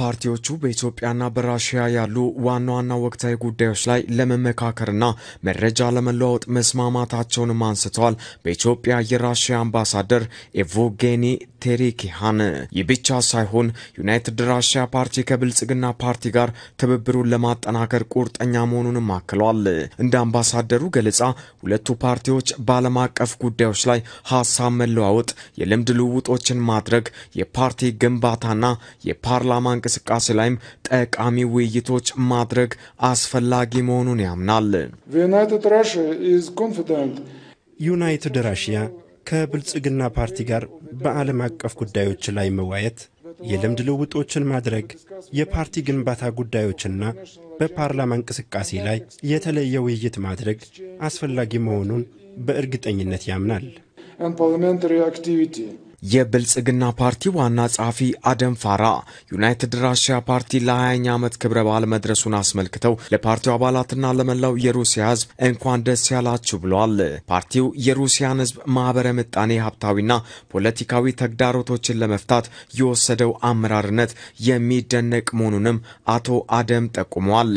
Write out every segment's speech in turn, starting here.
ፓርቲዎቹ በኢትዮጵያና በራሽያ ያሉ ዋና ዋና ወቅታዊ ጉዳዮች ላይ ለመመካከርና መረጃ ለመለዋወጥ መስማማታቸውንም አንስተዋል። በኢትዮጵያ የራሽያ አምባሳደር ኤቮጌኒ ቴሪክ ሃን። ይህ ብቻ ሳይሆን ዩናይትድ ራሽያ ፓርቲ ከብልጽግና ፓርቲ ጋር ትብብሩን ለማጠናከር ቁርጠኛ መሆኑንም አክሏል። እንደ አምባሳደሩ ገለጻ ሁለቱ ፓርቲዎች በዓለም አቀፍ ጉዳዮች ላይ ሀሳብ መለዋወጥ፣ የልምድ ልውውጦችን ማድረግ፣ የፓርቲ ግንባታና የፓርላማ እንቅስቃሴ ላይም ጠቃሚ ውይይቶች ማድረግ አስፈላጊ መሆኑን ያምናል። ዩናይትድ ራሽያ ከብልጽግና ፓርቲ ጋር በዓለም አቀፍ ጉዳዮች ላይ መዋየት፣ የልምድ ልውጦችን ማድረግ፣ የፓርቲ ግንባታ ጉዳዮችና በፓርላማ እንቅስቃሴ ላይ የተለየ ውይይት ማድረግ አስፈላጊ መሆኑን በእርግጠኝነት ያምናል። የብልጽግና ፓርቲ ዋና ጸሐፊ አደም ፋራ ዩናይትድ ራሽያ ፓርቲ ለ20ኛ ዓመት ክብረ በዓል መድረሱን አስመልክተው ለፓርቲው አባላትና ለመላው የሩሲያ ሕዝብ እንኳን ደስ ያላችሁ ብለዋል። ፓርቲው የሩሲያን ሕዝብ ማኅበረ ምጣኔ ሀብታዊና ፖለቲካዊ ተግዳሮቶችን ለመፍታት የወሰደው አመራርነት የሚደነቅ መሆኑንም አቶ አደም ጠቁመዋል።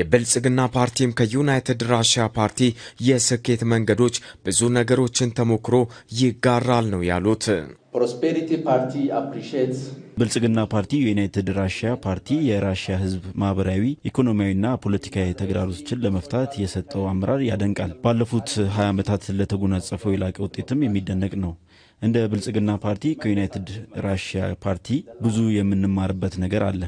የብልጽግና ፓርቲም ከዩናይትድ ራሽያ ፓርቲ የስኬት መንገዶች ብዙ ነገሮችን ተሞክሮ ይጋራል ነው ያሉት። ብልጽግና ፓርቲ ዩናይትድ ራሽያ ፓርቲ የራሽያ ሕዝብ ማህበራዊ ኢኮኖሚያዊና ፖለቲካዊ ተግዳሮቶችን ለመፍታት የሰጠው አመራር ያደንቃል። ባለፉት 20 ዓመታት ለተጎናጸፈው የላቀ ውጤትም የሚደነቅ ነው። እንደ ብልጽግና ፓርቲ ከዩናይትድ ራሽያ ፓርቲ ብዙ የምንማርበት ነገር አለ።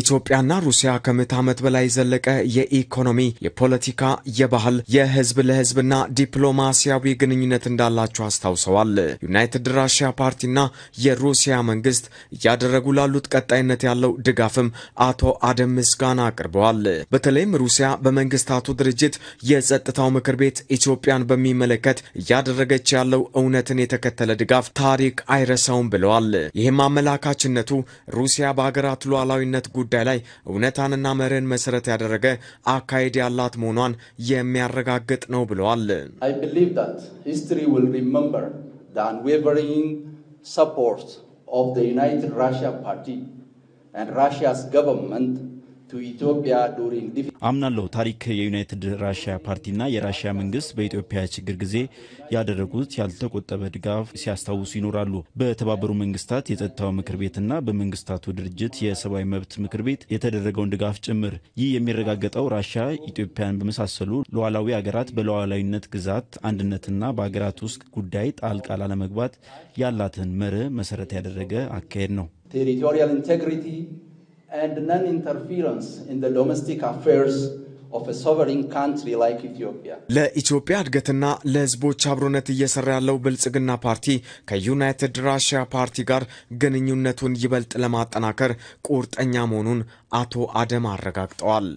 ኢትዮጵያና ሩሲያ ከምዕተ ዓመት በላይ የዘለቀ የኢኮኖሚ፣ የፖለቲካ፣ የባህል፣ የህዝብ ለህዝብና ዲፕሎማሲያዊ ግንኙነት እንዳላቸው አስታውሰዋል። ዩናይትድ ራሽያ ፓርቲና የሩሲያ መንግስት እያደረጉ ላሉት ቀጣይነት ያለው ድጋፍም አቶ አደም ምስጋና አቅርበዋል። በተለይም ሩሲያ በመንግስታቱ ድርጅት የጸጥታው ምክር ቤት ኢትዮጵያን በሚመለከት እያደረገች ያለው እውነትን የተከተለ ድጋፍ ታሪክ አይረሳውም ብለዋል። ይህም አመላካችነቱ ሩሲያ በሀገራት ሉዓላዊነት ጉዳይ ላይ እውነታንና መርህን መሰረት ያደረገ አካሄድ ያላት መሆኗን የሚያረጋግጥ ነው ብለዋል። support of the United Russia Party and አምናለሁ ታሪክ የዩናይትድ ራሽያ ፓርቲና የራሽያ መንግስት በኢትዮጵያ ችግር ጊዜ ያደረጉት ያልተቆጠበ ድጋፍ ሲያስታውሱ ይኖራሉ። በተባበሩ መንግስታት የጸጥታው ምክር ቤትና በመንግስታቱ ድርጅት የሰብአዊ መብት ምክር ቤት የተደረገውን ድጋፍ ጭምር። ይህ የሚረጋገጠው ራሽያ ኢትዮጵያን በመሳሰሉ ሉዓላዊ ሀገራት በሉዓላዊነት ግዛት አንድነትና በሀገራት ውስጥ ጉዳይ ጣልቃ ላለመግባት ያላትን መርህ መሰረት ያደረገ አካሄድ ነው። ቴሪቶሪያል ኢንቴግሪቲ and non-interference in the domestic affairs ለኢትዮጵያ እድገትና ለሕዝቦች አብሮነት እየሰራ ያለው ብልጽግና ፓርቲ ከዩናይትድ ራሽያ ፓርቲ ጋር ግንኙነቱን ይበልጥ ለማጠናከር ቁርጠኛ መሆኑን አቶ አደም አረጋግጠዋል።